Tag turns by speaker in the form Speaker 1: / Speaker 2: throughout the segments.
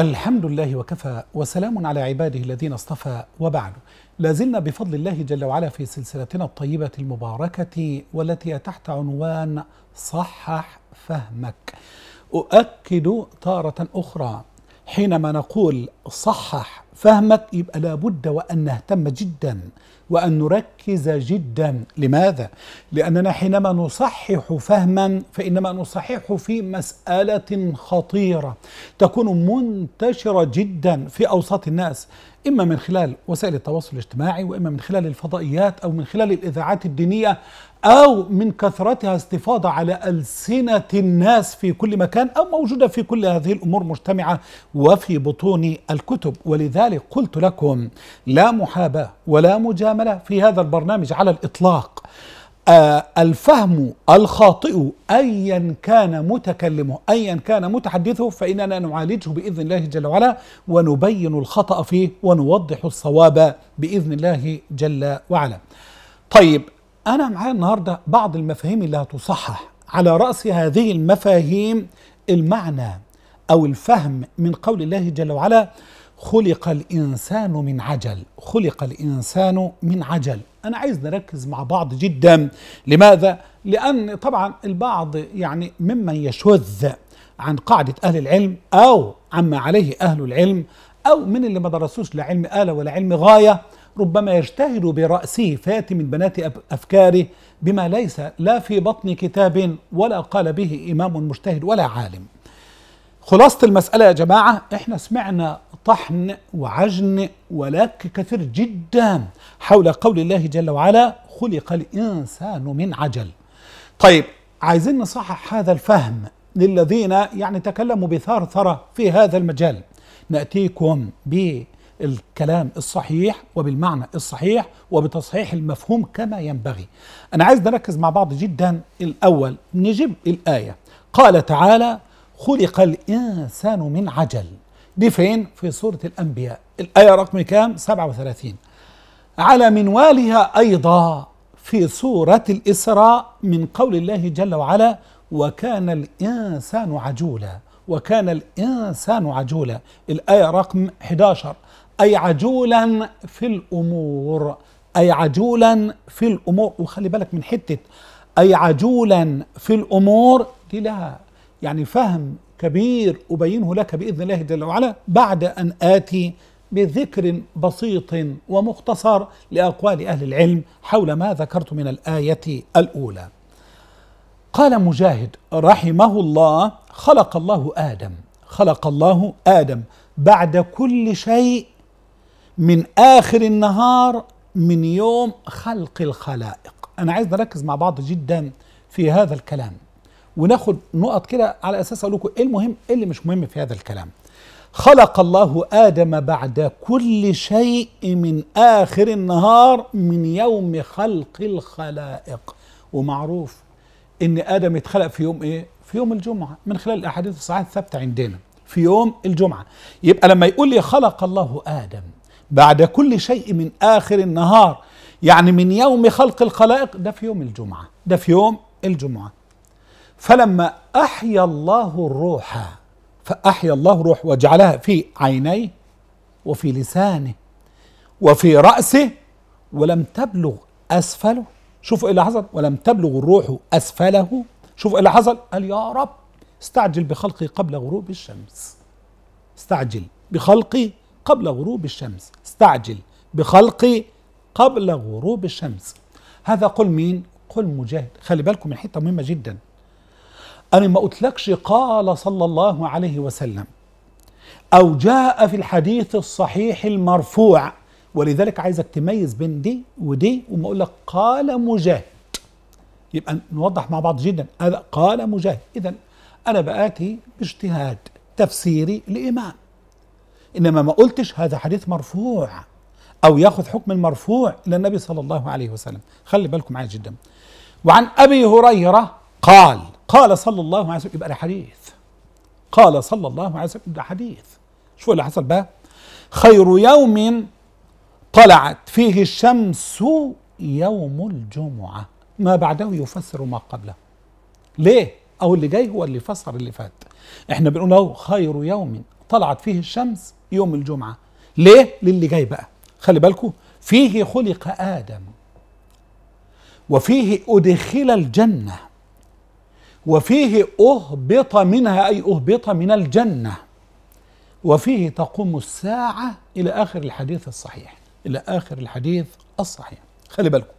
Speaker 1: الحمد لله وكفى وسلام على عباده الذين اصطفى وبعد لازلنا بفضل الله جل وعلا في سلسلتنا الطيبة المباركة والتي تحت عنوان صحح فهمك أؤكد تارة أخرى حينما نقول صحح فهمك يبقى لابد وأن نهتم جدا وأن نركز جدا لماذا؟ لأننا حينما نصحح فهما فإنما نصححه في مسألة خطيرة تكون منتشرة جدا في أوساط الناس إما من خلال وسائل التواصل الاجتماعي وإما من خلال الفضائيات أو من خلال الإذاعات الدينية أو من كثرتها استفاضة على ألسنة الناس في كل مكان أو موجودة في كل هذه الأمور مجتمعة وفي بطون الكتب ولذلك قلت لكم لا محاباة ولا مجاملة في هذا البرنامج على الإطلاق آه الفهم الخاطئ ايا كان متكلمه ايا كان متحدثه فاننا نعالجه باذن الله جل وعلا ونبين الخطا فيه ونوضح الصواب باذن الله جل وعلا. طيب أنا معايا النهاردة بعض المفاهيم اللي هتصحح على رأس هذه المفاهيم المعنى أو الفهم من قول الله جل وعلا خلق الإنسان من عجل خلق الإنسان من عجل أنا عايز نركز مع بعض جدا لماذا؟ لأن طبعا البعض يعني ممن يشذ عن قاعدة أهل العلم أو عما عليه أهل العلم أو من اللي ما درسوش لا علم آلة ولا علم غاية ربما يجتهد برأسه فات من بنات أفكاره بما ليس لا في بطن كتاب ولا قال به إمام مجتهد ولا عالم خلاصة المسألة يا جماعة احنا سمعنا طحن وعجن ولك كثير جدا حول قول الله جل وعلا خلق الإنسان من عجل طيب عايزين نصحح هذا الفهم للذين يعني تكلموا بثرثرة في هذا المجال نأتيكم ب الكلام الصحيح وبالمعنى الصحيح وبتصحيح المفهوم كما ينبغي أنا عايز نركز مع بعض جدا الأول نجيب الآية قال تعالى خلق الإنسان من عجل دي فين؟ في سورة الأنبياء الآية رقم كام؟ 37 على منوالها أيضا في سورة الإسراء من قول الله جل وعلا وكان الإنسان عجولا وكان الإنسان عجولا الآية رقم 11 أي عجولا في الأمور أي عجولا في الأمور وخلي بالك من حتة أي عجولا في الأمور دي لها يعني فهم كبير أبينه لك بإذن الله جل وعلا بعد أن آتي بذكر بسيط ومختصر لأقوال أهل العلم حول ما ذكرت من الآية الأولى قال مجاهد رحمه الله خلق الله آدم خلق الله آدم بعد كل شيء من آخر النهار من يوم خلق الخلائق أنا عايز نركز مع بعض جدا في هذا الكلام وناخد نقط كده على أساس أقول لكم إيه المهم إيه اللي مش مهم في هذا الكلام خلق الله آدم بعد كل شيء من آخر النهار من يوم خلق الخلائق ومعروف إن آدم اتخلق في يوم إيه في يوم الجمعة من خلال الأحاديث الصحيحة الثابتة عندنا في يوم الجمعة يبقى لما يقول لي خلق الله آدم بعد كل شيء من آخر النهار يعني من يوم خلق الخلائق ده في يوم الجمعة ده في يوم الجمعة فلما أحيا الله الروح فأحيا الله الروح وجعلها في عينيه وفي لسانه وفي رأسه ولم تبلغ أسفله شوفوا إيه اللي حصل ولم تبلغ الروح أسفله شوف إيه اللي حصل قال يا رب استعجل بخلقي قبل غروب الشمس استعجل بخلقي قبل غروب الشمس استعجل بخلقي قبل غروب الشمس هذا قل مين قل مجاهد خلي بالكم من حته مهمه جدا انا ما قلتلكش قال صلى الله عليه وسلم او جاء في الحديث الصحيح المرفوع ولذلك عايزك تميز بين دي ودي وما اقول لك قال مجاهد يبقى نوضح مع بعض جدا قال مجاهد إذا أنا بآتي باجتهاد تفسيري لإمام إنما ما قلتش هذا حديث مرفوع أو ياخذ حكم المرفوع إلى النبي صلى الله عليه وسلم خلي بالكم معايا جدا وعن أبي هريرة قال قال صلى الله عليه وسلم يبقى ده حديث قال صلى الله عليه وسلم ده حديث شو اللي حصل بقى خير يوم طلعت فيه الشمس يوم الجمعه ما بعده يفسر ما قبله ليه او اللي جاي هو اللي فسر اللي فات احنا بنقول له خير يوم طلعت فيه الشمس يوم الجمعه ليه للي جاي بقى خلي بالكو فيه خلق ادم وفيه ادخل الجنه وفيه اهبط منها اي اهبط من الجنه وفيه تقوم الساعه الى اخر الحديث الصحيح الى اخر الحديث الصحيح خلي بالكم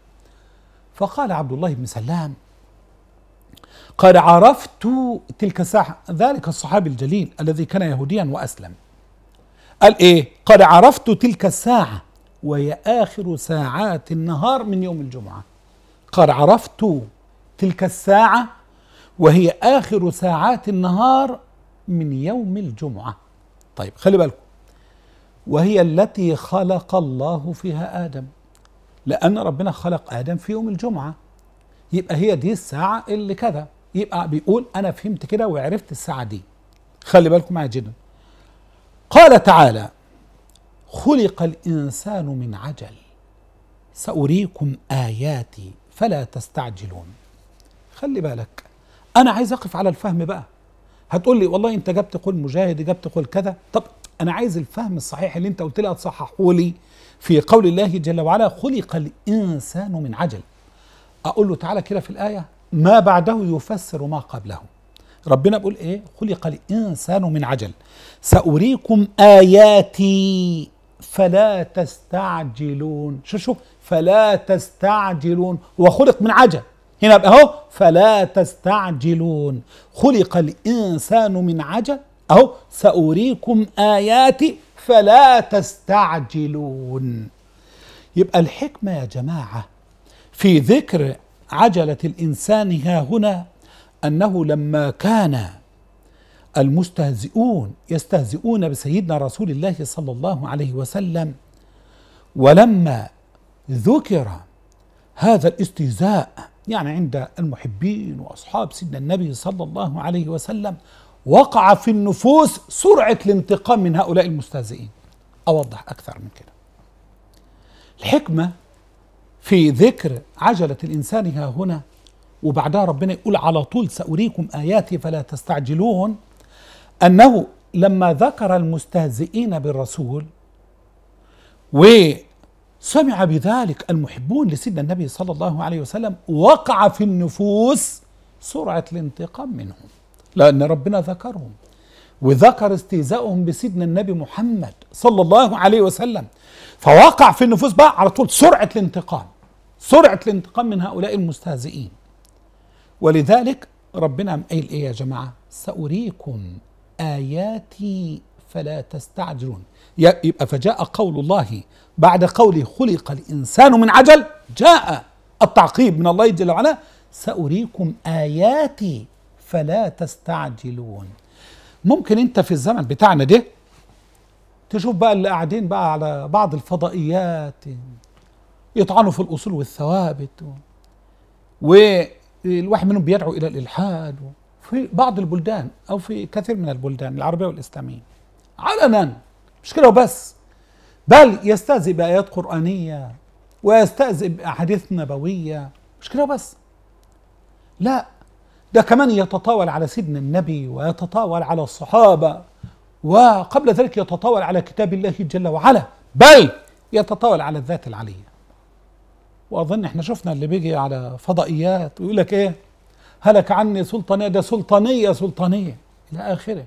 Speaker 1: فقال عبد الله بن سلام قد عرفت تلك الساعة ذلك الصحابي الجليل الذي كان يهوديا وأسلم قال إيه قد عرفت تلك الساعة وهي آخر ساعات النهار من يوم الجمعة قد عرفت تلك الساعة وهي آخر ساعات النهار من يوم الجمعة طيب خلي بالكم وهي التي خلق الله فيها آدم لأن ربنا خلق آدم في يوم الجمعة يبقى هي دي الساعة اللي كذا يبقى بيقول أنا فهمت كده وعرفت الساعة دي خلي بالكم معايا جدا قال تعالى خلق الإنسان من عجل سأريكم آياتي فلا تستعجلون خلي بالك أنا عايز أقف على الفهم بقى هتقول لي والله أنت جبت قول مجاهد جبت قول كذا طب انا عايز الفهم الصحيح اللي انت قلت لي أتصححه لي في قول الله جل وعلا خلق الانسان من عجل اقول له تعالى كده في الايه ما بعده يفسر ما قبله ربنا بيقول ايه خلق الانسان من عجل ساريكم اياتي فلا تستعجلون شو شو فلا تستعجلون وخلق من عجل هنا بقى اهو فلا تستعجلون خلق الانسان من عجل أو سأريكم آياتي فلا تستعجلون يبقى الحكمة يا جماعة في ذكر عجلة الإنسان ها هنا أنه لما كان المستهزئون يستهزئون بسيدنا رسول الله صلى الله عليه وسلم ولما ذكر هذا الاستهزاء يعني عند المحبين واصحاب سيدنا النبي صلى الله عليه وسلم وقع في النفوس سرعة الانتقام من هؤلاء المستهزئين أوضح أكثر من كده الحكمة في ذكر عجلة الإنسان ها هنا وبعدها ربنا يقول على طول سأريكم آياتي فلا تستعجلوهن أنه لما ذكر المستهزئين بالرسول وسمع بذلك المحبون لسيدنا النبي صلى الله عليه وسلم وقع في النفوس سرعة الانتقام منهم لأن ربنا ذكرهم وذكر استهزاؤهم بسيدنا النبي محمد صلى الله عليه وسلم فوقع في النفوس بقى على طول سرعة الانتقام سرعة الانتقام من هؤلاء المستهزئين ولذلك ربنا قايل ايه يا جماعة سأريكم آياتي فلا تستعجلون يبقى فجاء قول الله بعد قوله خلق الإنسان من عجل جاء التعقيب من الله جل وعلا سأريكم آياتي فلا تستعجلون ممكن انت في الزمن بتاعنا ده تشوف بقى اللي قاعدين بقى على بعض الفضائيات يطعنوا في الاصول والثوابت والواحد منهم بيدعو الى الالحاد في بعض البلدان او في كثير من البلدان العربيه والاسلاميه علنا مش كده وبس بل يستهزئ بايات قرانيه ويستهزئ باحاديث نبويه مش كده وبس لا ده كمان يتطاول على سيدنا النبي ويتطاول على الصحابة وقبل ذلك يتطاول على كتاب الله جل وعلا بل يتطاول على الذات العلية وأظن احنا شفنا اللي بيجي على فضائيات ويقول لك ايه هلك عني سلطانية ده سلطانية سلطانية إلى آخره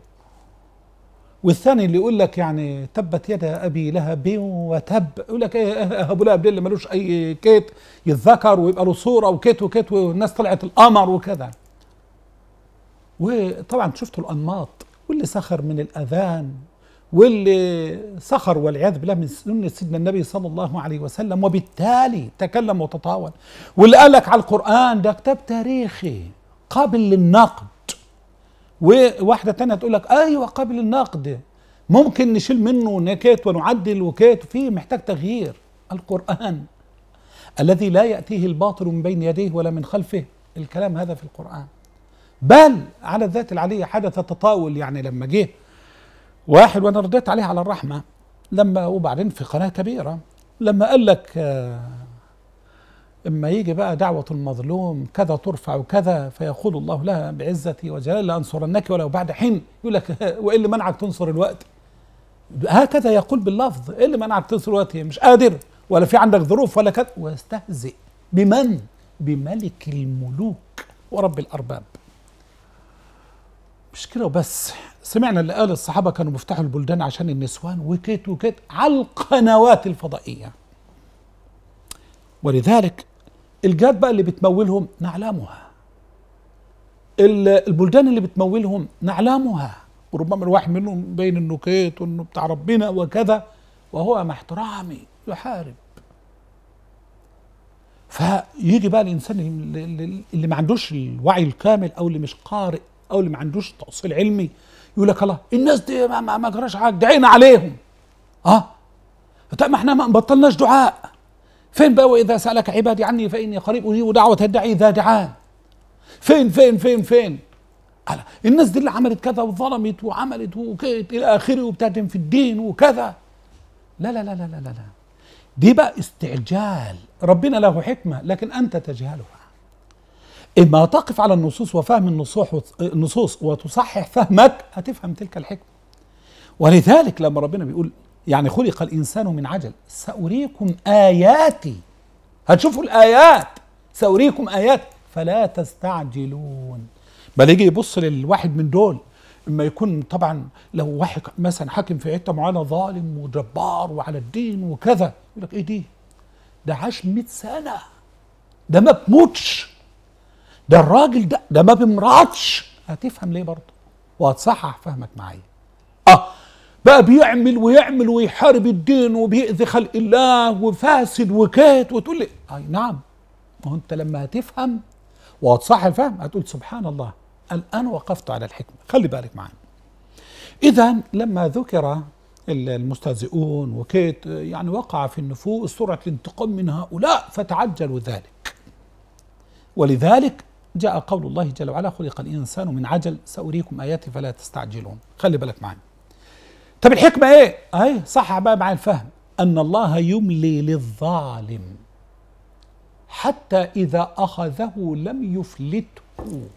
Speaker 1: والثاني اللي يقول لك يعني تبت يد ابي لهب وتب يقول لك ايه ابو إيه، لهب اللي ملوش اي كيت يتذكر ويبقى له صوره وكيت وكيت والناس طلعت القمر وكذا وطبعا شفتوا الأنماط واللي سخر من الأذان واللي سخر والعياذ بالله من سنة سيدنا النبي صلى الله عليه وسلم وبالتالي تكلم وتطاول واللي قالك على القرآن ده كتاب تاريخي قابل للنقد وواحدة تانية تقول لك أيوة قابل للنقد ممكن نشيل منه نكات ونعدل وكات فيه محتاج تغيير القرآن الذي لا يأتيه الباطل من بين يديه ولا من خلفه الكلام هذا في القرآن بل على الذات العلية حدث تطاول يعني لما جه واحد وانا رديت عليه على الرحمة لما وبعدين في قناة كبيرة لما قال لك آه، اما يجي بقى دعوة المظلوم كذا ترفع وكذا فيقول الله لها بعزتي وجلال لانصرنك ولو بعد حين يقول لك وايه اللي منعك تنصر الوقت؟ هكذا يقول باللفظ ايه اللي منعك تنصر الوقت؟ مش قادر ولا في عندك ظروف ولا كذا ويستهزئ بمن؟ بملك الملوك ورب الارباب مش كده وبس سمعنا اللي قال الصحابه كانوا بيفتحوا البلدان عشان النسوان وكيت وكيت على القنوات الفضائيه ولذلك الجاد بقى اللي بتمولهم نعلمها البلدان اللي بتمولهم نعلمها وربما الواحد منهم بين انه كيت وانه بتاع ربنا وكذا وهو مع احترامي يحارب فيجي بقى الانسان اللي ما عندوش الوعي الكامل او اللي مش قارئ او اللي ما عندوش تاصيل علمي يقول لك الله الناس دي ما, ما, جراش حاجه دعينا عليهم اه طب ما احنا ما بطلناش دعاء فين بقى واذا سالك عبادي عني فاني قريب اجيب دعوه الدعي اذا دعان فين فين فين فين على الناس دي اللي عملت كذا وظلمت وعملت وكيت الى اخره وبتهدم في الدين وكذا لا لا لا لا لا لا دي بقى استعجال ربنا له حكمه لكن انت تجهلها إما إيه، تقف على النصوص وفهم النصوص وتصحح فهمك هتفهم تلك الحكمة ولذلك لما ربنا بيقول يعني خلق الإنسان من عجل سأريكم آياتي هتشوفوا الآيات سأريكم آيات فلا تستعجلون بل يجي يبص للواحد من دول اما يكون طبعا لو واحد مثلا حاكم في حته معينه ظالم وجبار وعلى الدين وكذا يقول لك ايه دي؟ ده عاش 100 سنه ده ما بموتش ده الراجل ده ده ما بيمرضش هتفهم ليه برضه وهتصحح فهمك معايا اه بقى بيعمل ويعمل ويحارب الدين وبيأذي خلق الله وفاسد وكات وتقول لي اي نعم ما انت لما هتفهم وهتصحح الفهم هتقول سبحان الله الان وقفت على الحكمه خلي بالك معانا اذا لما ذكر المستهزئون وكيت يعني وقع في النفوس سرعة الانتقام من هؤلاء فتعجلوا ذلك ولذلك جاء قول الله جل وعلا خلق الإنسان من عجل سأريكم آياتي فلا تستعجلون خلي بالك معايا طب الحكمة إيه؟ أي صح بقى مع الفهم أن الله يملي للظالم حتى إذا أخذه لم يفلته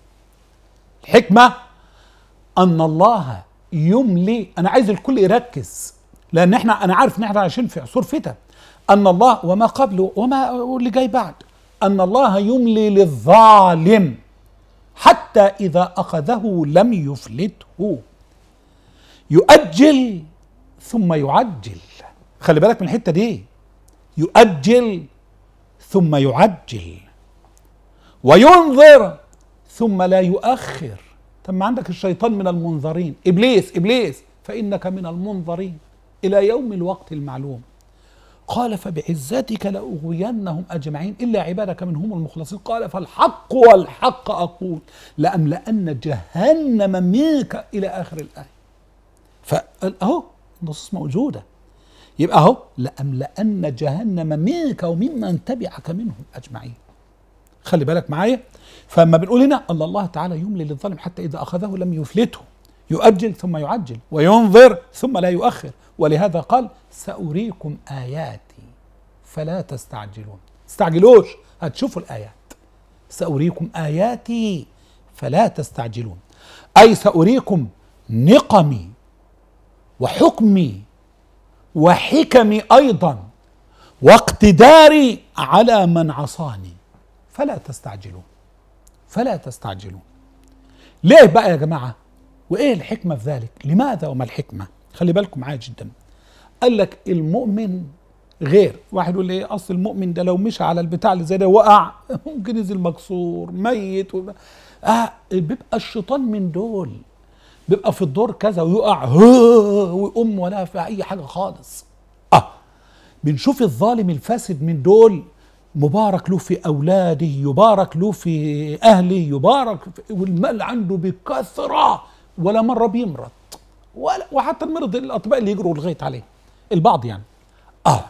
Speaker 1: الحكمة أن الله يملي أنا عايز الكل يركز لأن إحنا أنا عارف إن إحنا عايشين في عصور فتن أن الله وما قبله وما واللي جاي بعد أن الله يملي للظالم حتى إذا أخذه لم يفلته يؤجل ثم يعجل خلي بالك من الحتة دي يؤجل ثم يعجل وينظر ثم لا يؤخر طب ما عندك الشيطان من المنظرين إبليس إبليس فإنك من المنظرين إلى يوم الوقت المعلوم قال فبعزتك لأغوينهم أجمعين إلا عبادك منهم المخلصين قال فالحق والحق أقول لأملأن جهنم منك إلى آخر الآية فأهو النصوص موجودة يبقى أهو لأملأن جهنم منك وممن تبعك منهم أجمعين خلي بالك معايا فما بنقول هنا أن الله تعالى يملي للظالم حتى إذا أخذه لم يفلته يؤجل ثم يعجل وينظر ثم لا يؤخر ولهذا قال سأريكم آياتي فلا تستعجلون استعجلوش هتشوفوا الآيات سأريكم آياتي فلا تستعجلون أي سأريكم نقمي وحكمي وحكمي أيضا واقتداري على من عصاني فلا تستعجلون فلا تستعجلون ليه بقى يا جماعه وايه الحكمه في ذلك لماذا وما الحكمه خلي بالكم معايا جدا قال لك المؤمن غير واحد يقول لي إيه، اصل المؤمن ده لو مشى على البتاع اللي زي ده وقع ممكن ينزل مكسور ميت وب... آه بيبقى الشيطان من دول بيبقى في الدور كذا ويقع ويقوم ولا في اي حاجه خالص اه بنشوف الظالم الفاسد من دول مبارك له في اولاده يبارك له في اهله يبارك في والمال عنده بكثره ولا مره بيمرض ولا وحتى المرض الاطباء اللي يجروا لغايه عليه البعض يعني اه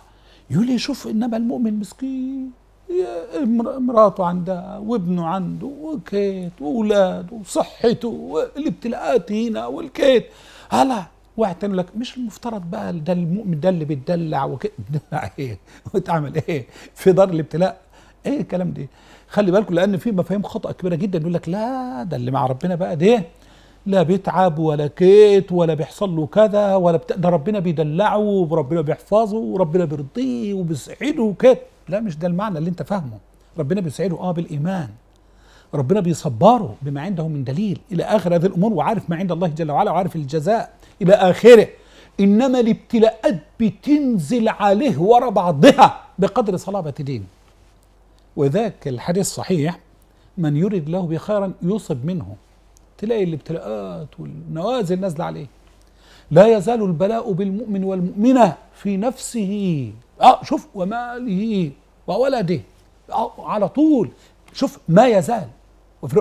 Speaker 1: يقول لي شوف انما المؤمن مسكين مراته عندها وابنه عنده وكيت واولاده وصحته والابتلاءات هنا والكيت هلا واحد لك مش المفترض بقى ده المؤمن ده اللي بيتدلع وكده ايه وتعمل ايه في دار الابتلاء ايه الكلام ده خلي بالكم لان في مفاهيم خطا كبيره جدا يقول لك لا ده اللي مع ربنا بقى ده لا بيتعب ولا كيت ولا بيحصل له كذا ولا بت... ده ربنا بيدلعه وربنا بيحفظه وربنا بيرضيه وبيسعده وكده لا مش ده المعنى اللي انت فاهمه ربنا بيسعده اه بالايمان ربنا بيصبره بما عنده من دليل الى اخر هذه الامور وعارف ما عند الله جل وعلا وعارف الجزاء الى اخره انما الابتلاءات بتنزل عليه ورا بعضها بقدر صلابه دينه وذاك الحديث صحيح من يرد له بخيرا يصب منه تلاقي الابتلاءات والنوازل نازله عليه لا يزال البلاء بالمؤمن والمؤمنه في نفسه اه شوف وماله وولده آه على طول شوف ما يزال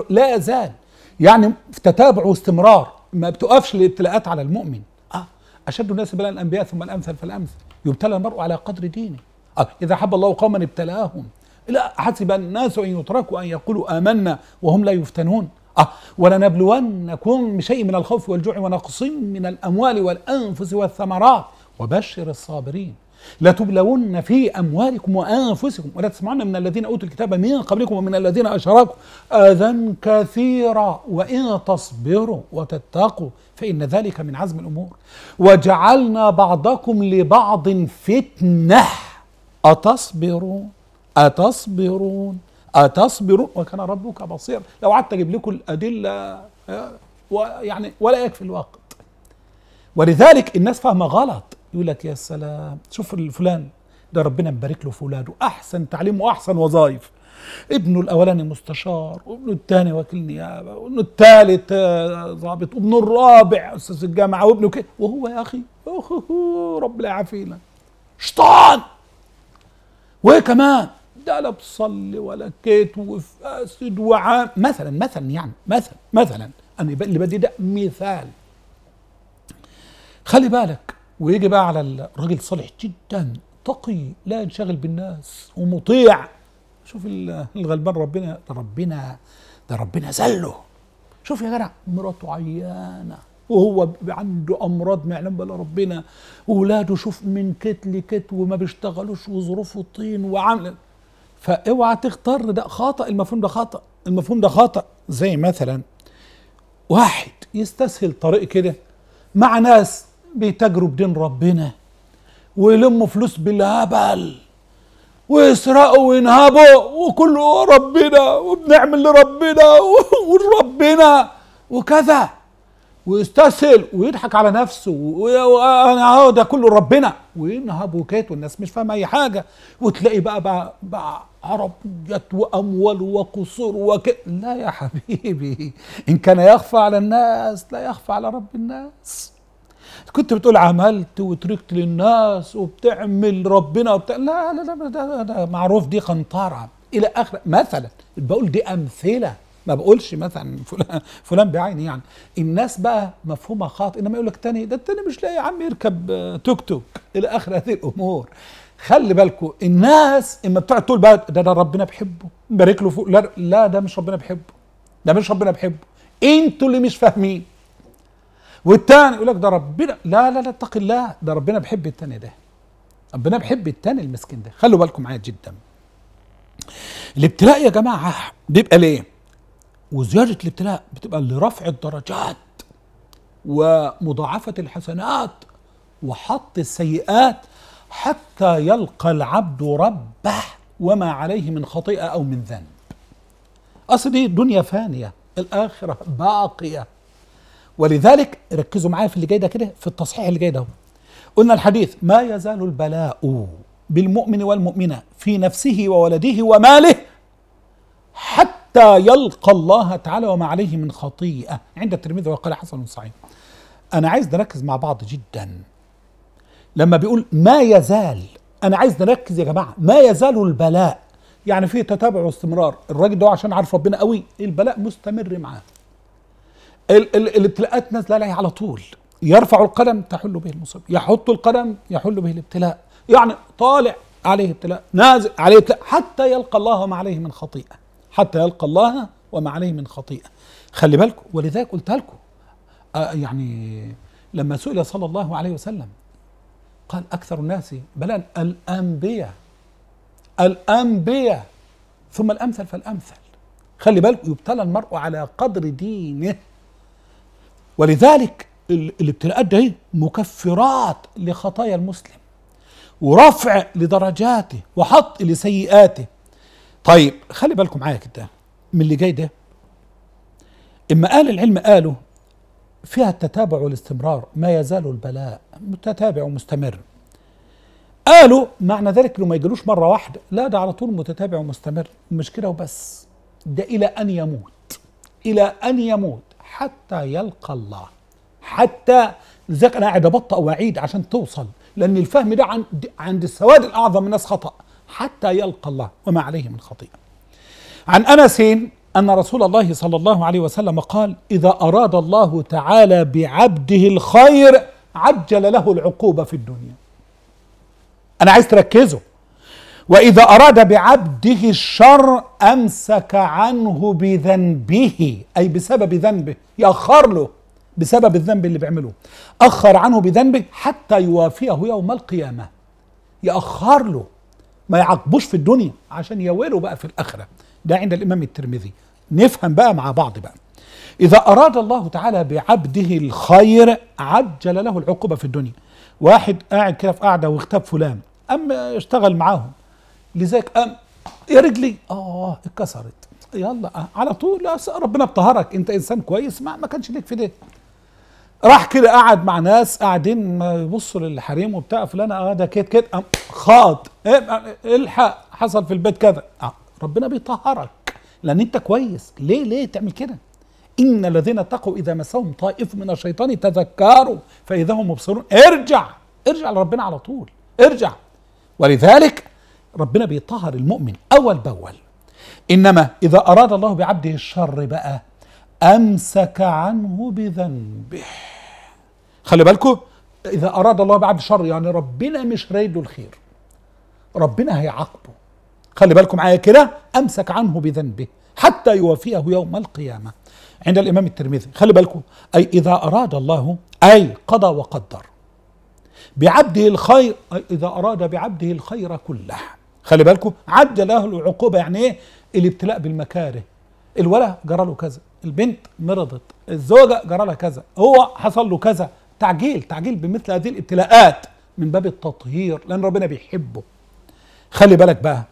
Speaker 1: لا يزال يعني في تتابع واستمرار ما بتقفش الابتلاءات على المؤمن اه اشد الناس بلاء الانبياء ثم الامثل فالامثل يبتلى المرء على قدر دينه آه اذا حب الله قوما ابتلاهم لا حسب الناس ان يتركوا ان يقولوا امنا وهم لا يفتنون آه ولنبلونكم بشيء من الخوف والجوع ونقص من الأموال والأنفس والثمرات وبشر الصابرين لتبلون في أموالكم وأنفسكم ولا تسمعن من الذين أوتوا الكتاب من قبلكم ومن الذين أشركوا أذى كثيرا وإن تصبروا وتتقوا فإن ذلك من عزم الأمور وجعلنا بعضكم لبعض فتنة أتصبرون أتصبرون أتصبر وكان ربك بصيرا لو قعدت أجيب لكم الأدلة آه، ويعني ولا يكفي الوقت ولذلك الناس فاهمة غلط يقول لك يا سلام شوف فلان ده ربنا مبارك له في ولاده أحسن تعليم وأحسن وظائف ابنه الاولاني مستشار وابنه الثاني وكيل نيابه وابنه الثالث آه، ضابط وابنه الرابع استاذ الجامعه وابنه كده وهو يا اخي ربنا يعافينا شيطان وايه كمان ده لا بصلي ولا كيت وفاسد وعام مثلا مثلا يعني مثلا مثلا انا اللي بدي ده مثال خلي بالك ويجي بقى على الراجل صالح جدا تقي لا ينشغل بالناس ومطيع شوف الغلبان ربنا ده ربنا ده ربنا زله شوف يا جدع مراته عيانه وهو عنده امراض ما يعلم بلا ربنا واولاده شوف من كت لكت وما بيشتغلوش وظروفه طين وعامله فاوعى تختار ده خطأ المفهوم ده خطأ المفهوم ده خطأ زي مثلا واحد يستسهل طريق كده مع ناس بيتاجروا بدين ربنا ويلموا فلوس بالهبل ويسرقوا وينهبوا وكله ربنا وبنعمل لربنا وربنا وكذا ويستسهل ويضحك على نفسه وانا اهو ده كله ربنا وينهب وكات والناس مش فاهمه اي حاجه وتلاقي بقى بقى, بقى عربيات واموال وقصور وك... لا يا حبيبي ان كان يخفى على الناس لا يخفى على رب الناس كنت بتقول عملت وتركت للناس وبتعمل ربنا وبتاع لا لا لا ده, ده معروف دي قنطره الى اخر مثلا بقول دي امثله ما بقولش مثلا فلان فلان بعيني يعني الناس بقى مفهومها خاطئ انما يقول لك تاني ده التاني مش لاقي يا عم يركب آه، توك توك الى اخر هذه الامور خلي بالكم الناس اما بتقعد تقول بقى ده ده ربنا بيحبه بارك له فوق لا, لا ده مش ربنا بيحبه ده مش ربنا بيحبه انتوا اللي مش فاهمين والتاني يقول لك ده ربنا لا لا لا اتق الله ده ربنا بيحب التاني ده ربنا بيحب التاني المسكين ده خلوا بالكم معايا جدا الابتلاء يا جماعه بيبقى ليه وزياده الابتلاء بتبقى لرفع الدرجات ومضاعفه الحسنات وحط السيئات حتى يلقى العبد ربه وما عليه من خطيئه او من ذنب اصل دي دنيا فانيه الاخره باقيه ولذلك ركزوا معايا في اللي جاي ده كده في التصحيح اللي جاي ده قلنا الحديث ما يزال البلاء بالمؤمن والمؤمنه في نفسه وولده وماله حتى يلقى الله تعالى وما عليه من خطيئه عند الترمذي وقال حسن صحيح انا عايز نركز مع بعض جدا لما بيقول ما يزال انا عايز نركز يا جماعه ما يزال البلاء يعني في تتابع واستمرار الراجل ده عشان عارف ربنا قوي البلاء مستمر معاه الابتلاءات نازله عليه على طول يرفع القلم تحل به المصيبه يحط القلم يحل به الابتلاء يعني طالع عليه ابتلاء نازل عليه ابتلاء حتى يلقى الله وما عليه من خطيئه حتى يلقى الله وما عليه من خطيئه خلي بالكم ولذلك قلت لكم آه يعني لما سئل صلى الله عليه وسلم قال أكثر الناس بلا الأنبياء الأنبياء ثم الأمثل فالأمثل خلي بالك يبتلى المرء على قدر دينه ولذلك الابتلاءات دي مكفرات لخطايا المسلم ورفع لدرجاته وحط لسيئاته طيب خلي بالكم معايا كده من اللي جاي ده اما قال العلم قالوا فيها التتابع والاستمرار ما يزال البلاء متتابع ومستمر قالوا معنى ذلك انه ما يجيلوش مره واحده لا ده على طول متتابع ومستمر مش كده وبس ده الى ان يموت الى ان يموت حتى يلقى الله حتى لذلك انا قاعد ابطأ واعيد عشان توصل لان الفهم ده عند عند السواد الاعظم من الناس خطأ حتى يلقى الله وما عليه من خطيئه عن انس أن رسول الله صلى الله عليه وسلم قال إذا أراد الله تعالى بعبده الخير عجل له العقوبة في الدنيا أنا عايز تركزوا وإذا أراد بعبده الشر أمسك عنه بذنبه أي بسبب ذنبه يأخر له بسبب الذنب اللي بيعمله أخر عنه بذنبه حتى يوافيه يوم القيامة يأخر له ما يعاقبوش في الدنيا عشان يويله بقى في الآخرة ده عند الإمام الترمذي نفهم بقى مع بعض بقى إذا أراد الله تعالى بعبده الخير عجل له العقوبة في الدنيا واحد قاعد كده في قاعدة واغتاب فلان أما اشتغل معاهم لذلك أم يا رجلي آه اتكسرت يلا على طول ربنا بطهرك انت انسان كويس ما, ما كانش ليك في ده راح كده قعد مع ناس قاعدين يبصوا للحريم وبتاع فلان اه ده كده كده خاض الحق حصل في البيت كذا اه ربنا بيطهرك لان انت كويس ليه ليه تعمل كده ان الذين اتقوا اذا مسهم طائف من الشيطان تذكروا فاذا هم مبصرون ارجع ارجع لربنا على طول ارجع ولذلك ربنا بيطهر المؤمن اول باول انما اذا اراد الله بعبده الشر بقى امسك عنه بذنبه خلي بالكم اذا اراد الله بعبده الشر يعني ربنا مش رايد له الخير ربنا هيعاقبه خلي بالكم معايا كده أمسك عنه بذنبه حتى يوفيه يوم القيامة عند الإمام الترمذي خلي بالكم أي إذا أراد الله أي قضى وقدر بعبده الخير أي إذا أراد بعبده الخير كله خلي بالكم عدل أهل العقوبة يعني إيه الابتلاء بالمكاره الولد جرى له كذا البنت مرضت الزوجة جرى لها كذا هو حصل له كذا تعجيل تعجيل بمثل هذه الابتلاءات من باب التطهير لأن ربنا بيحبه خلي بالك بقى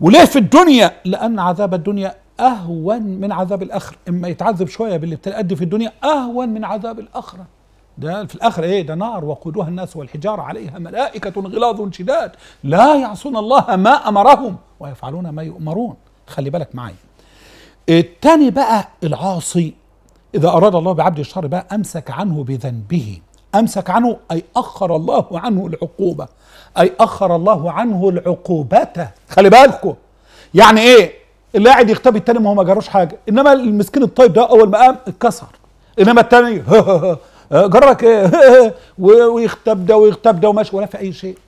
Speaker 1: وليه في الدنيا لأن عذاب الدنيا أهون من عذاب الآخرة إما يتعذب شوية باللي بتأدي في الدنيا أهون من عذاب الآخرة ده في الآخرة إيه ده نار وقودها الناس والحجارة عليها ملائكة غلاظ شداد لا يعصون الله ما أمرهم ويفعلون ما يؤمرون خلي بالك معايا التاني بقى العاصي إذا أراد الله بعبده الشر بقى أمسك عنه بذنبه أمسك عنه أي أخر الله عنه العقوبة أي أخر الله عنه العقوبة خلي بالكم يعني إيه اللي قاعد يغتاب التاني ما هو ما جروش حاجة إنما المسكين الطيب ده أول ما قام اتكسر إنما التاني جرك إيه ويغتاب ده ويغتاب ده وماشي ولا في أي شيء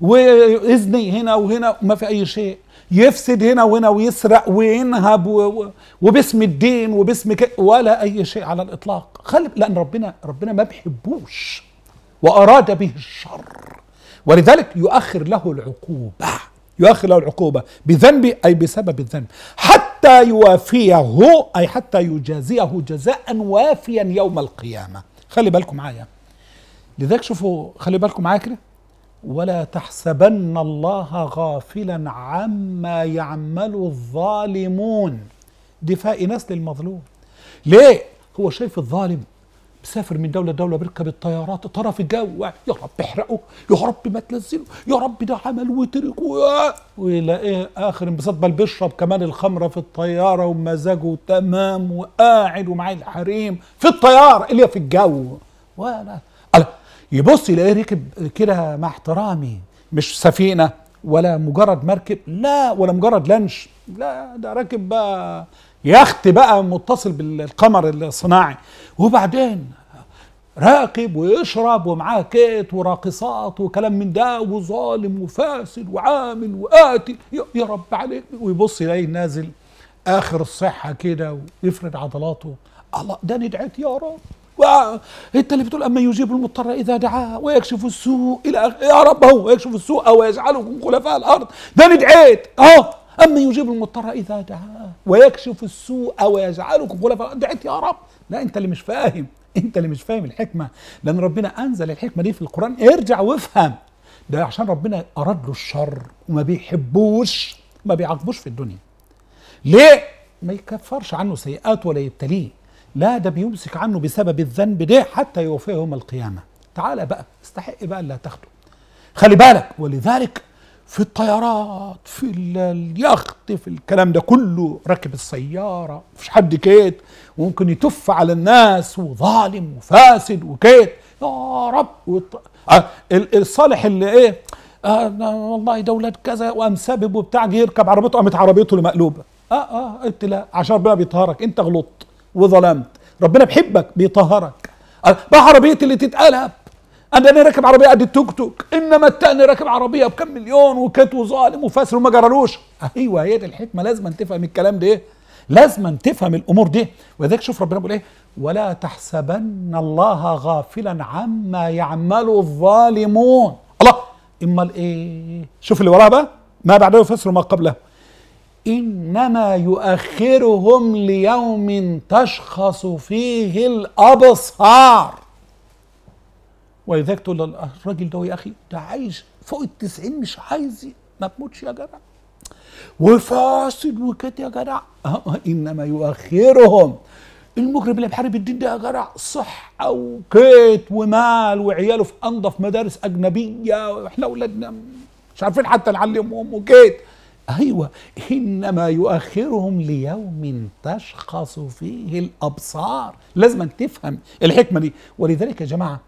Speaker 1: وإذني هنا وهنا وما في أي شيء يفسد هنا وهنا ويسرق وينهب وباسم الدين وباسم ولا اي شيء على الاطلاق خلي لان ربنا ربنا ما بيحبوش واراد به الشر ولذلك يؤخر له العقوبه يؤخر له العقوبه بذنبه اي بسبب الذنب حتى يوافيه اي حتى يجازيه جزاء وافيا يوم القيامه خلي بالكم معايا لذلك شوفوا خلي بالكم معايا كده ولا تحسبن الله غافلا عما يعمل الظالمون دفاع نسل المظلوم ليه هو شايف الظالم مسافر من دولة لدولة بيركب الطيارات طرف الجو يا رب احرقه يا رب ما تنزله يا رب ده عمل وترك والى ايه اخر انبساط بل بيشرب كمان الخمره في الطياره ومزاجه تمام وقاعد ومعاه الحريم في الطياره اللي في الجو ولا يبص يلاقيه ركب كده مع احترامي مش سفينه ولا مجرد مركب لا ولا مجرد لانش لا ده راكب بقى يخت بقى متصل بالقمر الصناعي وبعدين راقب ويشرب ومعاه كيت وراقصات وكلام من ده وظالم وفاسد وعامل وقاتل يا رب عليك ويبص يلاقيه نازل اخر الصحه كده ويفرد عضلاته الله ده ندعت يا رب انت اللي بتقول اما يجيب المضطر اذا دعاه ويكشف السوء الى يا رب هو يكشف السوء ويجعلكم خلفاء الارض ده انا دعيت اه اما يجيب المضطر اذا دعاه ويكشف السوء ويجعلكم خلفاء الارض دعيت يا رب لا انت اللي مش فاهم انت اللي مش فاهم الحكمه لان ربنا انزل الحكمه دي في القران ارجع وافهم ده عشان ربنا اراد له الشر وما بيحبوش ما بيعاقبوش في الدنيا ليه ما يكفرش عنه سيئات ولا يبتليه لا ده بيمسك عنه بسبب الذنب ده حتى يوفيه يوم القيامة تعال بقى استحق بقى اللي هتاخده خلي بالك ولذلك في الطيارات في اليخت في الكلام ده كله راكب السيارة مفيش حد كيت وممكن يتف على الناس وظالم وفاسد وكيت يا رب وط... آه الصالح اللي ايه آه والله دولة كذا وقام سبب وبتاع يركب عربيته قامت عربيته المقلوبة اه اه قلت لا عشان بقى بيطهرك انت غلطت وظلمت ربنا بيحبك بيطهرك بقى أه، عربيه اللي تتقلب انا انا راكب عربيه قد التوك توك انما التاني راكب عربيه بكام مليون وكات وظالم وفاسر وما جرالوش ايوه هي دي الحكمه لازم تفهم الكلام ده لازم تفهم الامور دي ولذلك شوف ربنا بيقول ايه ولا تحسبن الله غافلا عما يعمل الظالمون الله امال ايه شوف اللي وراها بقى ما بعده يفسر ما قبله انما يؤخرهم ليوم تشخص فيه الابصار ولذلك تقول الراجل ده يا اخي ده عايش فوق التسعين مش عايز ما تموتش يا جدع وفاسد وكده يا جدع آه، آه، انما يؤخرهم المجرم اللي بيحارب الدين ده يا جدع صحة وكيت ومال وعياله في أنظف مدارس أجنبية وإحنا أولادنا مش عارفين حتى نعلمهم وكيت أيوة إنما يؤخرهم ليوم تشخص فيه الأبصار لازم تفهم الحكمة دي ولذلك يا جماعة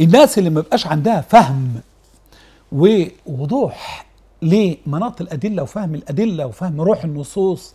Speaker 1: الناس اللي ما بقاش عندها فهم ووضوح لمناط الأدلة وفهم الأدلة وفهم روح النصوص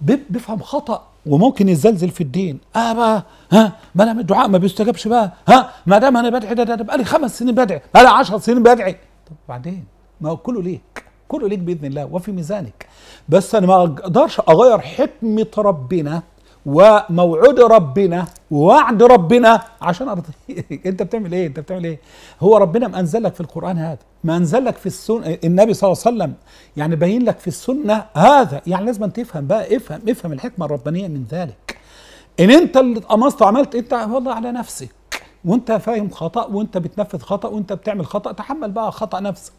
Speaker 1: بيفهم خطأ وممكن يزلزل في الدين اه بقى ها ما دام الدعاء ما بيستجابش بقى ها ما دام انا بدعي ده ده بقى لي خمس سنين بدعي بقى لي 10 سنين بدعي طب وبعدين ما هو كله ليك كله ليك باذن الله وفي ميزانك بس انا ما اقدرش اغير حكمه ربنا وموعد ربنا ووعد ربنا عشان ارضيك انت بتعمل ايه انت بتعمل ايه هو ربنا ما انزل لك في القران هذا ما انزل لك في السنه النبي صلى الله عليه وسلم يعني باين لك في السنه هذا يعني لازم تفهم بقى افهم افهم الحكمه الربانيه من ذلك ان انت اللي اتقمصت وعملت انت والله على نفسك وانت فاهم خطا وانت بتنفذ خطا وانت بتعمل خطا تحمل بقى خطا نفسك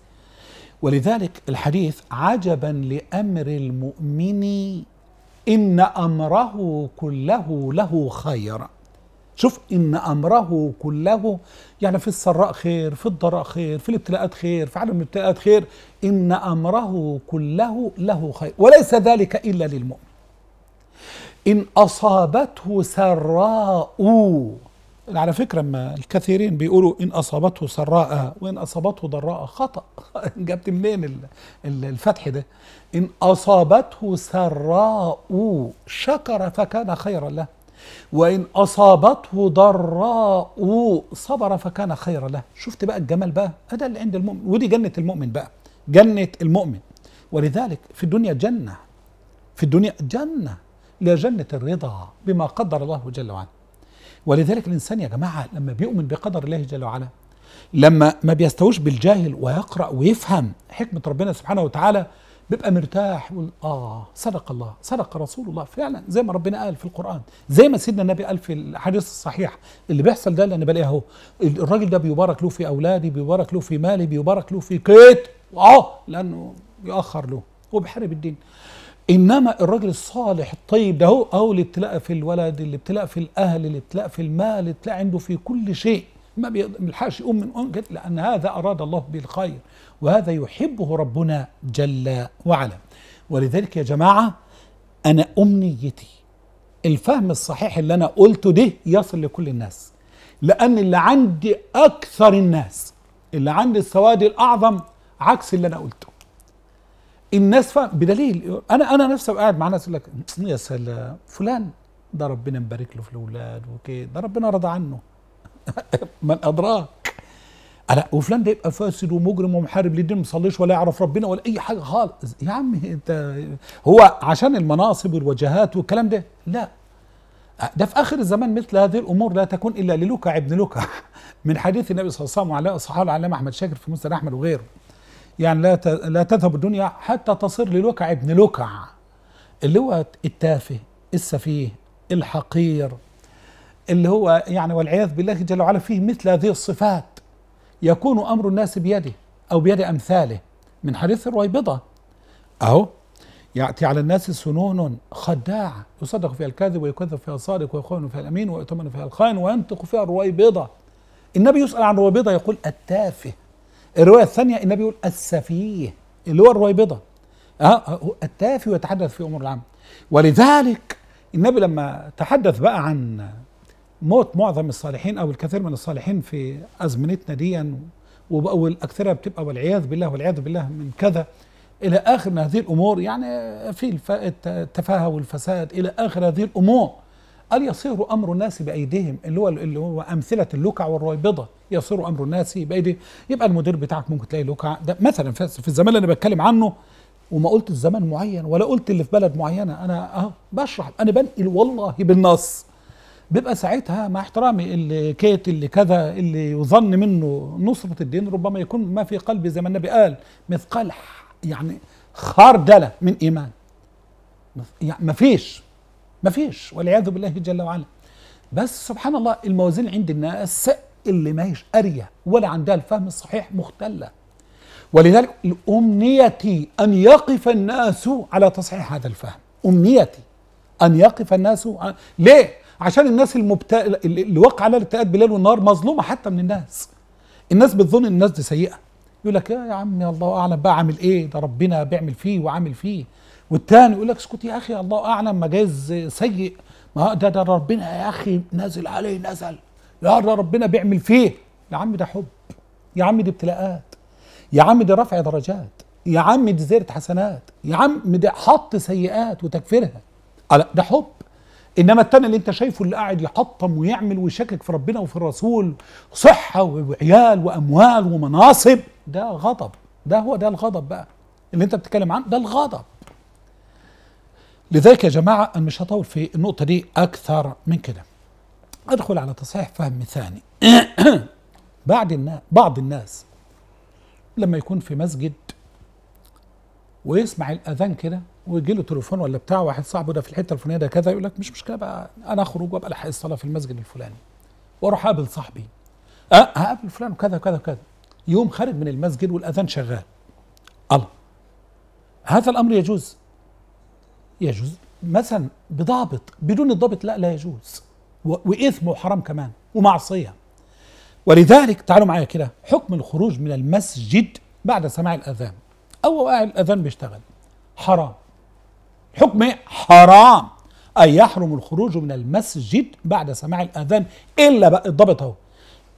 Speaker 1: ولذلك الحديث عجبا لامر المؤمن ان امره كله له خير شوف ان امره كله يعني في السراء خير في الضراء خير في الابتلاءات خير في عالم الابتلاءات خير ان امره كله له خير وليس ذلك الا للمؤمن ان اصابته سراء على فكرة ما الكثيرين بيقولوا إن أصابته سراء وإن أصابته ضراء خطأ جبت منين الفتح ده إن أصابته سراء شكر فكان خيرا له وإن أصابته ضراء صبر فكان خيرا له شفت بقى الجمال بقى هذا اللي عند المؤمن ودي جنة المؤمن بقى جنة المؤمن ولذلك في الدنيا جنة في الدنيا جنة لجنة جنة الرضا بما قدر الله جل وعلا ولذلك الإنسان يا جماعة لما بيؤمن بقدر الله جل وعلا لما ما بيستوش بالجاهل ويقرأ ويفهم حكمة ربنا سبحانه وتعالى بيبقى مرتاح يقول آه صدق الله صدق رسول الله فعلا زي ما ربنا قال في القرآن زي ما سيدنا النبي قال في الحديث الصحيح اللي بيحصل ده اللي أنا بلاقيه أهو الراجل ده بيبارك له في أولادي بيبارك له في مالي بيبارك له في كيت آه لأنه يؤخر له وبحارب الدين انما الراجل الصالح الطيب ده هو اهو الابتلاء في الولد الابتلاء في الاهل الابتلاء في المال الابتلاء عنده في كل شيء ما بيلحقش يقوم من أم لان هذا اراد الله به الخير وهذا يحبه ربنا جل وعلا ولذلك يا جماعه انا امنيتي الفهم الصحيح اللي انا قلته ده يصل لكل الناس لان اللي عندي اكثر الناس اللي عندي السواد الاعظم عكس اللي انا قلته الناس فاهم بدليل انا انا نفسي قاعد مع ناس يقول لك يا سلام فلان ده ربنا مبارك له في الاولاد وكده ده ربنا رضى عنه من ادراك انا وفلان ده يبقى فاسد ومجرم ومحارب للدين ما بيصليش ولا يعرف ربنا ولا اي حاجه خالص يا عم انت هو عشان المناصب والوجهات والكلام ده لا ده في اخر الزمان مثل هذه الامور لا تكون الا للوكا ابن لوكا من حديث النبي صلى الله عليه وسلم وعلى اصحابه العلامه احمد شاكر في مسند احمد وغيره يعني لا لا تذهب الدنيا حتى تصير للوكع ابن لوكع اللي هو التافه السفيه الحقير اللي هو يعني والعياذ بالله جل وعلا فيه مثل هذه الصفات يكون أمر الناس بيده أو بيد أمثاله من حديث الرويبضة أهو يأتي على الناس سنون خداع يصدق فيها الكاذب ويكذب فيها الصادق ويخون فيها الأمين ويؤتمن فيها الخائن وينطق فيها الرويبضة النبي يسأل عن الرويبضة يقول التافه الروايه الثانيه النبي يقول السفيه اللي هو بيضة. اه, آه، التافه ويتحدث في امور العام ولذلك النبي لما تحدث بقى عن موت معظم الصالحين او الكثير من الصالحين في ازمنتنا دي وباول اكثرها بتبقى والعياذ بالله والعياذ بالله من كذا الى اخر من هذه الامور يعني في التفاهه والفساد الى اخر هذه الامور قال يصير امر الناس بايديهم اللي هو اللي هو امثله اللوكع والرويبضه يصير امر الناس بايديهم يبقى المدير بتاعك ممكن تلاقي لوكع ده مثلا في الزمان اللي انا بتكلم عنه وما قلت الزمان معين ولا قلت اللي في بلد معينه انا اهو بشرح انا بنقل والله بالنص بيبقى ساعتها مع احترامي اللي كيت اللي كذا اللي يظن منه نصرة الدين ربما يكون ما في قلبي زي ما النبي قال مثقال يعني خردلة من إيمان يعني مفيش ما فيش والعياذ بالله جل وعلا بس سبحان الله الموازين عند الناس اللي ما هيش أرية ولا عندها الفهم الصحيح مختلة ولذلك أمنيتي أن يقف الناس على تصحيح هذا الفهم أمنيتي أن يقف الناس على... ليه؟ عشان الناس المبت... اللي وقع على الاجتهاد بالليل والنهار مظلومة حتى من الناس الناس بتظن الناس دي سيئة يقول لك يا عمي الله أعلم بقى عامل إيه ده ربنا بيعمل فيه وعامل فيه والتاني يقول لك اسكت يا اخي الله اعلم ما جايز سيء ما ده ده ربنا يا اخي نازل عليه نزل يا ده ربنا بيعمل فيه يا عم ده حب يا عم دي ابتلاءات يا عم دي رفع درجات يا عم دي زيرة حسنات يا عم ده حط سيئات وتكفيرها ده حب انما التاني اللي انت شايفه اللي قاعد يحطم ويعمل ويشكك في ربنا وفي الرسول صحه وعيال واموال ومناصب ده غضب ده هو ده الغضب بقى اللي انت بتتكلم عنه ده الغضب لذلك يا جماعة أنا مش هطول في النقطة دي أكثر من كده أدخل على تصحيح فهم ثاني بعد الناس بعض الناس لما يكون في مسجد ويسمع الأذان كده ويجي له تليفون ولا بتاع واحد صاحبه ده في الحته الفلانيه ده كذا يقول لك مش مشكله بقى انا اخرج وابقى الحق الصلاه في المسجد الفلاني واروح اقابل صاحبي أه هقابل فلان وكذا وكذا وكذا يوم خارج من المسجد والاذان شغال الله هذا الامر يجوز يجوز مثلا بضابط بدون الضابط لا لا يجوز وإثم وحرام كمان ومعصية ولذلك تعالوا معايا كده حكم الخروج من المسجد بعد سماع الأذان أو الأذان بيشتغل حرام حكم حرام أي يحرم الخروج من المسجد بعد سماع الأذان إلا بقى الضابط أهو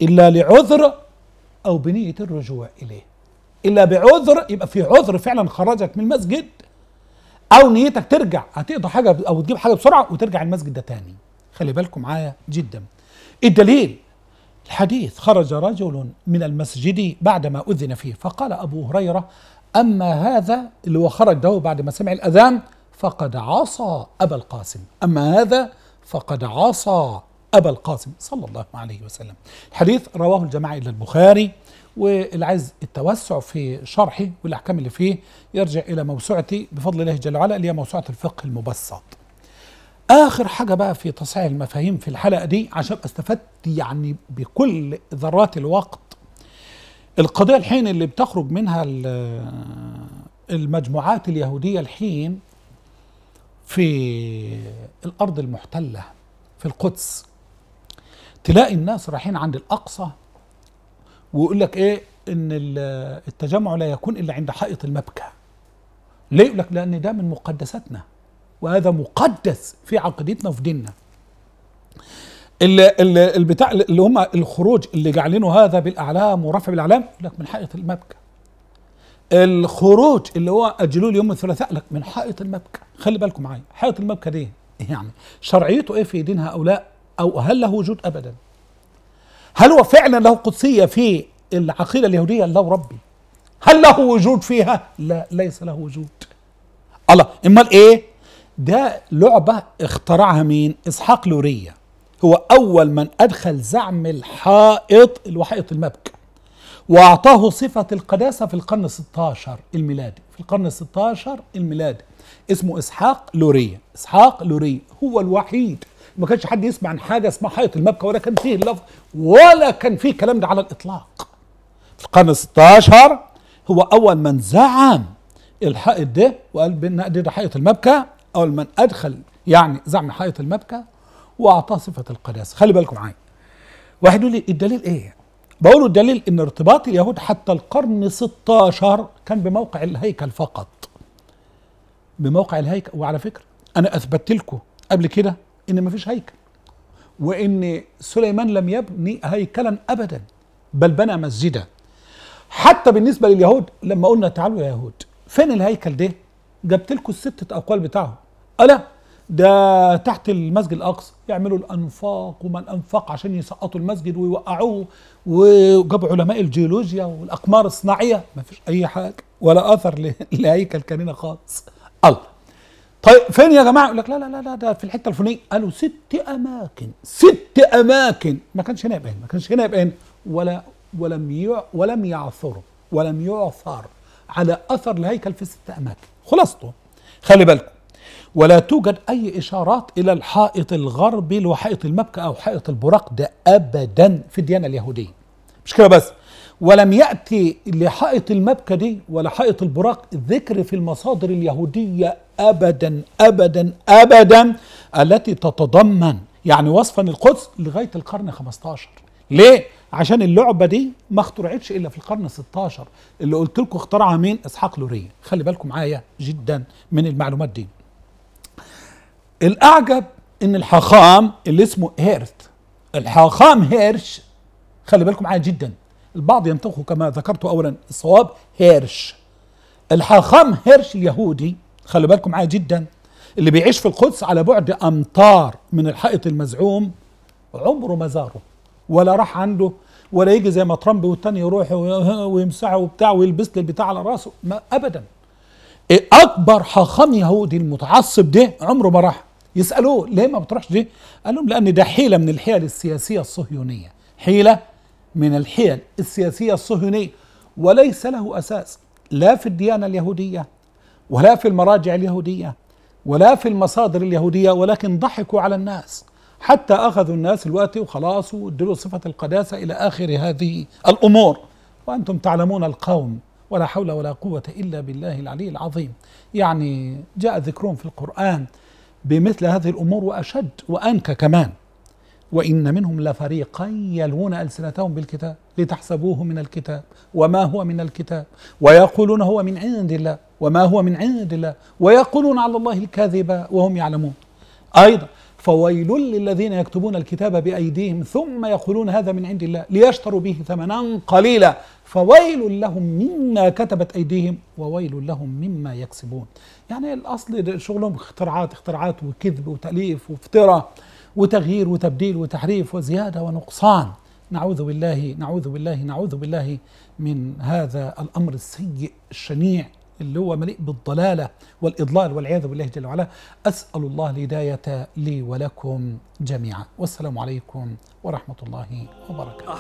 Speaker 1: إلا لعذر أو بنية الرجوع إليه إلا بعذر يبقى في عذر فعلا خرجك من المسجد او نيتك ترجع هتقضي حاجه او تجيب حاجه بسرعه وترجع المسجد ده تاني خلي بالكم معايا جدا الدليل الحديث خرج رجل من المسجد بعدما اذن فيه فقال ابو هريره اما هذا اللي هو خرج ده بعد ما سمع الاذان فقد عصى ابا القاسم اما هذا فقد عصى ابا القاسم صلى الله عليه وسلم الحديث رواه الجماعه الا البخاري واللي عايز التوسع في شرحي والاحكام اللي فيه يرجع الى موسوعتي بفضل الله جل وعلا اللي هي موسوعه الفقه المبسط. اخر حاجه بقى في تصحيح المفاهيم في الحلقه دي عشان استفدت يعني بكل ذرات الوقت القضيه الحين اللي بتخرج منها المجموعات اليهوديه الحين في الارض المحتله في القدس تلاقي الناس رايحين عند الاقصى ويقول لك ايه ان التجمع لا يكون الا عند حائط المبكى ليه يقول لك لان ده من مقدساتنا وهذا مقدس في عقيدتنا وفي ديننا اللي اللي البتاع اللي هم الخروج اللي جعلينه هذا بالاعلام ورفع بالاعلام يقول لك من حائط المبكى الخروج اللي هو اجلوه ليوم الثلاثاء لك من حائط المبكى خلي بالكم معايا حائط المبكى دي يعني شرعيته ايه في دين هؤلاء او هل له وجود ابدا هل هو فعلا له قدسيه في العقيده اليهوديه لا ربي هل له وجود فيها لا ليس له وجود الله امال ايه ده لعبه اخترعها مين اسحاق لورية هو اول من ادخل زعم الحائط اللي هو حائط المبكى واعطاه صفه القداسه في القرن 16 الميلادي في القرن 16 الميلادي اسمه اسحاق لوريا اسحاق لوريا هو الوحيد ما كانش حد يسمع عن حاجه اسمها حائط المبكى ولا كان فيه اللفظ ولا كان فيه الكلام ده على الاطلاق في القرن 16 هو اول من زعم الحائط ده وقال بان ده, ده حائط المبكى اول من ادخل يعني زعم حائط المبكى واعطاه صفه القداسه خلي بالكم معايا واحد يقول لي الدليل ايه بقول له الدليل ان ارتباط اليهود حتى القرن 16 كان بموقع الهيكل فقط بموقع الهيكل وعلى فكره انا اثبتت لكم قبل كده ان مفيش هيكل وان سليمان لم يبني هيكلا ابدا بل بنى مسجدا حتى بالنسبه لليهود لما قلنا تعالوا يا يهود فين الهيكل ده جبت لكم الستة اقوال بتاعهم الا ده تحت المسجد الاقصى يعملوا الانفاق وما الانفاق عشان يسقطوا المسجد ويوقعوه وجابوا علماء الجيولوجيا والاقمار الصناعيه ما فيش اي حاجه ولا اثر لهيكل كانينا خالص الله طيب فين يا جماعه يقول لك لا لا لا ده في الحته الفلانيه قالوا ست اماكن ست اماكن ما كانش هنا يبقى هنا ما كانش هنا يبقى هنا ولا ولم ولم يعثروا ولم يعثر على اثر الهيكل في ست اماكن خلاصته خلي بالكم ولا توجد اي اشارات الى الحائط الغربي حائط المبكى او حائط البراق ده ابدا في الديانه اليهوديه مش كده بس ولم يأتي لحائط المبكى دي ولا حائط البراق ذكر في المصادر اليهودية أبدا أبدا أبدا التي تتضمن يعني وصفا القدس لغاية القرن 15 ليه؟ عشان اللعبة دي ما اخترعتش إلا في القرن 16 اللي قلت لكم اخترعها مين؟ إسحاق لورية خلي بالكم معايا جدا من المعلومات دي الأعجب إن الحاخام اللي اسمه هيرت الحاخام هيرش خلي بالكم معايا جدا البعض ينطقه كما ذكرت أولا الصواب هيرش الحاخام هيرش اليهودي خلي بالكم معايا جدا اللي بيعيش في القدس على بعد أمتار من الحائط المزعوم عمره ما زاره ولا راح عنده ولا يجي زي ما ترامب والتاني يروح ويمسحه وبتاع ويلبس له البتاع على راسه ما ابدا إيه، اكبر حاخام يهودي المتعصب ده عمره ما راح يسالوه ليه ما بتروحش دي؟ قال لهم لان ده حيله من الحيل السياسيه الصهيونيه حيله من الحيل السياسية الصهيونية وليس له أساس لا في الديانة اليهودية ولا في المراجع اليهودية ولا في المصادر اليهودية ولكن ضحكوا على الناس حتى أخذوا الناس الوقت وخلاص وادوا صفة القداسة إلى آخر هذه الأمور وأنتم تعلمون القوم ولا حول ولا قوة إلا بالله العلي العظيم يعني جاء ذكرهم في القرآن بمثل هذه الأمور وأشد وأنكى كمان وإن منهم لفريقا يلون ألسنتهم بالكتاب لتحسبوه من الكتاب وما هو من الكتاب ويقولون هو من عند الله وما هو من عند الله ويقولون على الله الكذب وهم يعلمون أيضا فويل للذين يكتبون الكتاب بأيديهم ثم يقولون هذا من عند الله ليشتروا به ثمنا قليلا فويل لهم مما كتبت أيديهم وويل لهم مما يكسبون يعني الأصل شغلهم اختراعات اختراعات وكذب وتأليف وافتراء وتغيير وتبديل وتحريف وزيادة ونقصان نعوذ بالله نعوذ بالله نعوذ بالله من هذا الأمر السيء الشنيع اللي هو مليء بالضلالة والإضلال والعياذ بالله جل وعلا أسأل الله الهداية لي ولكم جميعا والسلام عليكم ورحمة الله وبركاته